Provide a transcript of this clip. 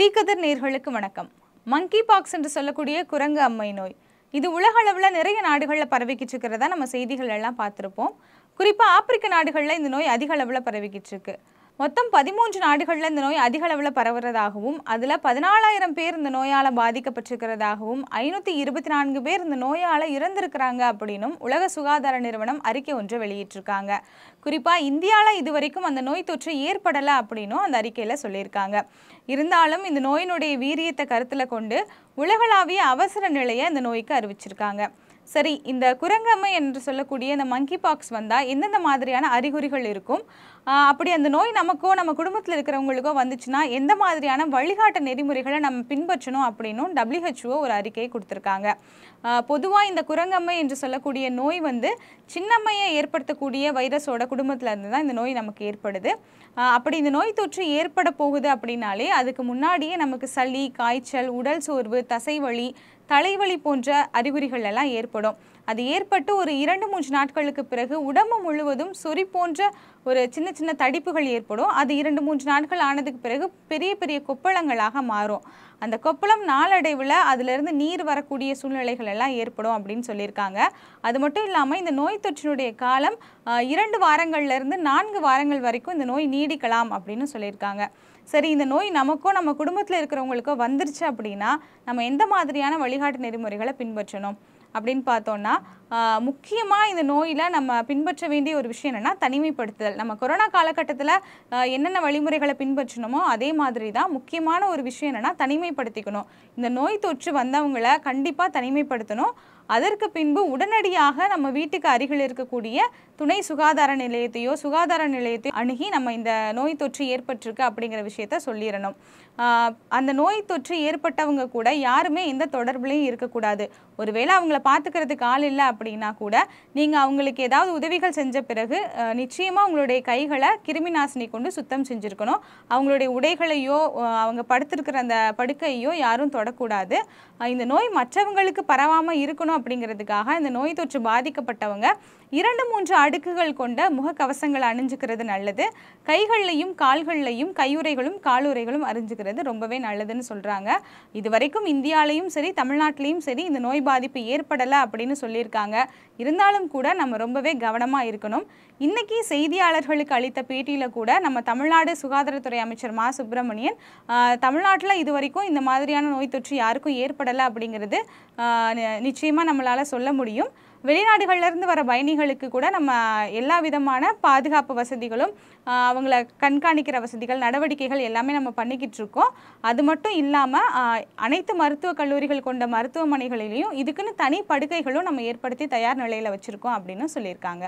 தீக்கதிர் நேர்களுக்கு வணக்கம் மங்கி பாக்ஸ் என்று சொல்லக்கூடிய குரங்கு அம்மை நோய் இது உலக அளவில் நிறைய நாடுகளில் பரவிக்கிட்டு இருக்கிறதா நம்ம செய்திகள் எல்லாம் பார்த்துருப்போம் குறிப்பாக ஆப்பிரிக்க நாடுகளில் இந்த நோய் அதிக அளவில் பரவிக்கிட்டு இருக்கு மொத்தம் பதிமூன்று நாடுகளில் இந்த நோய் அதிக அளவில் பரவுறதாகவும் அதில் பதினாலாயிரம் பேர் இந்த நோயால் பாதிக்கப்பட்டிருக்கிறதாகவும் ஐநூற்றி இருபத்தி நான்கு பேர் இந்த நோயால் இறந்திருக்கிறாங்க அப்படின்னும் உலக சுகாதார நிறுவனம் அறிக்கை ஒன்று வெளியிட்டிருக்காங்க குறிப்பாக இந்தியாவில் இதுவரைக்கும் அந்த நோய் தொற்று ஏற்படலை அப்படின்னும் அந்த அறிக்கையில் சொல்லியிருக்காங்க இருந்தாலும் இந்த நோயினுடைய வீரியத்தை கருத்தில் கொண்டு உலகளாவிய அவசர நிலையை இந்த நோய்க்கு அறிவிச்சிருக்காங்க சரி இந்த குரங்கம்மை என்று சொல்லக்கூடிய இந்த மங்கி பாக்ஸ் வந்தால் எந்தெந்த மாதிரியான அறிகுறிகள் இருக்கும் அப்படி அந்த நோய் நமக்கோ நம்ம குடும்பத்தில் இருக்கிறவங்களுக்கோ வந்துச்சுன்னா எந்த மாதிரியான வழிகாட்டு நெறிமுறைகளை நம்ம பின்பற்றணும் அப்படின்னும் டபிள்யூஹெச்ஓ ஒரு அறிக்கையை கொடுத்துருக்காங்க பொதுவாக இந்த குரங்கம்மை என்று சொல்லக்கூடிய நோய் வந்து சின்னம்மையை ஏற்படுத்தக்கூடிய வைரஸோட குடும்பத்தில் இருந்து தான் இந்த நோய் நமக்கு ஏற்படுது அப்படி இந்த நோய் தொற்று ஏற்பட போகுது அப்படின்னாலே அதுக்கு முன்னாடியே நமக்கு சளி காய்ச்சல் உடல் சோர்வு தசைவழி தலைவலி போன்ற அறிகுறிகள் எல்லாம் ஏற்படும் அது ஏற்பட்டு ஒரு இரண்டு மூன்று நாட்களுக்கு பிறகு உடம்பு முழுவதும் சொறி போன்ற ஒரு சின்ன சின்ன தடிப்புகள் ஏற்படும் அது இரண்டு மூன்று நாட்கள் ஆனதுக்கு பிறகு பெரிய பெரிய கொப்பளங்களாக மாறும் அந்த கொப்பளம் நாளடைவில் அதிலிருந்து நீர் வரக்கூடிய சூழ்நிலைகள் எல்லாம் ஏற்படும் அப்படின்னு சொல்லியிருக்காங்க அது மட்டும் இல்லாமல் இந்த நோய் தொற்றினுடைய காலம் இரண்டு வாரங்கள்லேருந்து நான்கு வாரங்கள் வரைக்கும் இந்த நோய் நீடிக்கலாம் அப்படின்னு சொல்லியிருக்காங்க சரி இந்த நோய் நமக்கோ நம்ம குடும்பத்தில் இருக்கிறவங்களுக்கோ வந்துருச்சு அப்படின்னா நம்ம எந்த மாதிரியான வழிகாட்டு நெறிமுறைகளை பின்பற்றணும் அப்படின்னு பார்த்தோன்னா முக்கியமாக இந்த நோயில் நம்ம பின்பற்ற வேண்டிய ஒரு விஷயம் என்னென்னா தனிமைப்படுத்துதல் நம்ம கொரோனா காலகட்டத்தில் என்னென்ன வழிமுறைகளை பின்பற்றணுமோ அதே மாதிரி தான் முக்கியமான ஒரு விஷயம் என்னென்னா தனிமைப்படுத்திக்கணும் இந்த நோய் தொற்று வந்தவங்களை கண்டிப்பாக தனிமைப்படுத்தணும் அதற்கு பின்பு உடனடியாக நம்ம வீட்டுக்கு அருகில் இருக்கக்கூடிய துணை சுகாதார நிலையத்தையோ சுகாதார நிலையத்தையோ அணுகி நம்ம இந்த நோய் தொற்று ஏற்பட்டிருக்கு அப்படிங்கிற விஷயத்த சொல்லிடணும் அந்த நோய் தொற்று ஏற்பட்டவங்க கூட யாருமே எந்த தொடர்புலையும் இருக்கக்கூடாது ஒருவேளை அவங்கள பார்த்துக்கிறதுக்கு ஆள் இல்லை அப்படின்னா கூட நீங்கள் அவங்களுக்கு ஏதாவது உதவிகள் செஞ்ச பிறகு நிச்சயமாக அவங்களுடைய கைகளை கிருமி நாசினி கொண்டு சுத்தம் செஞ்சுருக்கணும் அவங்களுடைய உடைகளையோ அவங்க படுத்திருக்கிற அந்த படுக்கையோ யாரும் தொடக்கூடாது இந்த நோய் மற்றவங்களுக்கு பரவாமல் இருக்கணும் அப்படிங்கிறதுக்காக இந்த நோய் தொற்று பாதிக்கப்பட்டவங்க இரண்டு மூன்று அடுக்குகள் கொண்ட முகக்கவசங்கள் அணிஞ்சுக்கிறது நல்லது கைகள்லையும் கால்கள்லையும் கையுறைகளும் காலுறைகளும் அறிஞ்சுக்கிறது ரொம்பவே நல்லதுன்னு சொல்கிறாங்க இது வரைக்கும் இந்தியாலையும் சரி தமிழ்நாட்டிலையும் சரி இந்த நோய் பாதிப்பு ஏற்படலை அப்படின்னு சொல்லியிருக்காங்க இருந்தாலும் கூட நம்ம ரொம்பவே கவனமாக இருக்கணும் இன்றைக்கி செய்தியாளர்களுக்கு அளித்த பேட்டியில் கூட நம்ம தமிழ்நாடு சுகாதாரத்துறை அமைச்சர் மா சுப்பிரமணியன் தமிழ்நாட்டில் இது வரைக்கும் இந்த மாதிரியான நோய் தொற்று யாருக்கும் ஏற்படலை அப்படிங்கிறது நிச்சயமாக நம்மளால் சொல்ல முடியும் வெளிநாடுகள்லேருந்து வர பயணிகளுக்கு கூட நம்ம எல்லா விதமான பாதுகாப்பு வசதிகளும் அவங்கள கண்காணிக்கிற வசதிகள் நடவடிக்கைகள் எல்லாமே நம்ம பண்ணிக்கிட்டு இருக்கோம் அது மட்டும் இல்லாமல் அனைத்து மருத்துவக் கல்லூரிகள் கொண்ட மருத்துவமனைகளிலையும் இதுக்குன்னு தனி படுக்கைகளும் நம்ம ஏற்படுத்தி தயார் நிலையில் வச்சுருக்கோம் அப்படின்னு சொல்லியிருக்காங்க